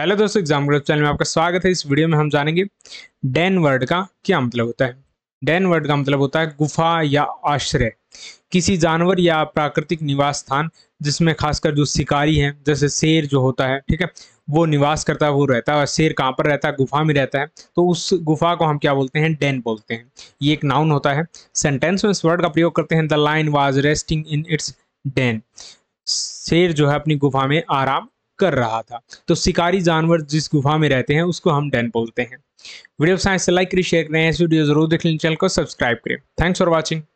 hello दोस्तों exam group channel में आपका स्वागत है इस वीडियो में हम जानेंगे डेन वर्ड का क्या मतलब होता है डेन वर्ड का मतलब होता है गुफा या आश्रय किसी जानवर या प्राकृतिक निवास स्थान जिसमें खासकर जो शिकारी है जैसे शेर जो होता है ठीक है वो निवास करता है वो रहता है और शेर कहाँ पर रहता है गुफा में रहता है तो उस गुफा को हम क्या बोलते हैं डेन बोलते हैं ये एक नाउन होता है सेंटेंस में इस वर्ड का प्रयोग करते हैं the line was resting in its den शेर जो है अपनी गुफा में आराम कर रहा था तो शिकारी जानवर जिस गुफा में रहते हैं उसको हम डेन बोलते हैं वीडियो साइंस से लाइक करें शेयर करें इस वीडियो जरूर देख लें चैनल को सब्सक्राइब करें थैंक्स फॉर वॉचिंग